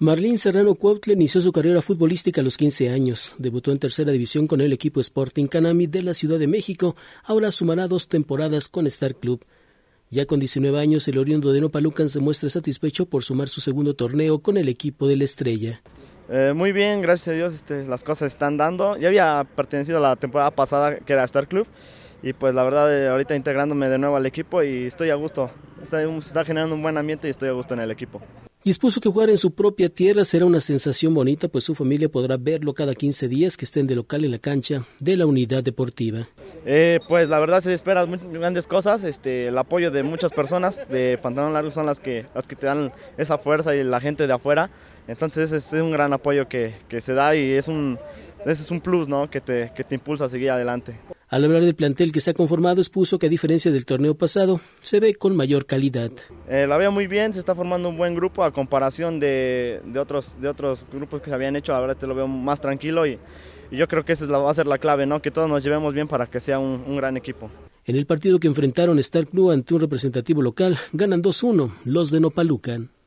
Marlín Serrano Cuautla inició su carrera futbolística a los 15 años. Debutó en tercera división con el equipo Sporting Canami de la Ciudad de México. Ahora sumará dos temporadas con Star Club. Ya con 19 años, el oriundo de Nopalucan se muestra satisfecho por sumar su segundo torneo con el equipo de la Estrella. Eh, muy bien, gracias a Dios, este, las cosas están dando. Ya había pertenecido a la temporada pasada que era Star Club y pues la verdad eh, ahorita integrándome de nuevo al equipo y estoy a gusto. Está, está generando un buen ambiente y estoy a gusto en el equipo. Y que jugar en su propia tierra será una sensación bonita, pues su familia podrá verlo cada 15 días que estén de local en la cancha de la unidad deportiva. Eh, pues la verdad se esperan grandes cosas, este, el apoyo de muchas personas de Pantalón Largo son las que, las que te dan esa fuerza y la gente de afuera, entonces es, es un gran apoyo que, se da y es un, es un plus ¿no? que, te, que te impulsa a seguir adelante. Al hablar del plantel que se ha conformado, expuso que a diferencia del torneo pasado, se ve con mayor calidad. Eh, la veo muy bien, se está formando un buen grupo a comparación de, otros, de otros grupos que se habían hecho, la verdad lo veo más tranquilo y, yo creo que esa es va a ser la clave, ¿no? que todos nos llevemos bien para que sea un, gran equipo. En el partido que enfrentaron Star Club ante un representativo local, ganan 2-1 los de Nopalucan.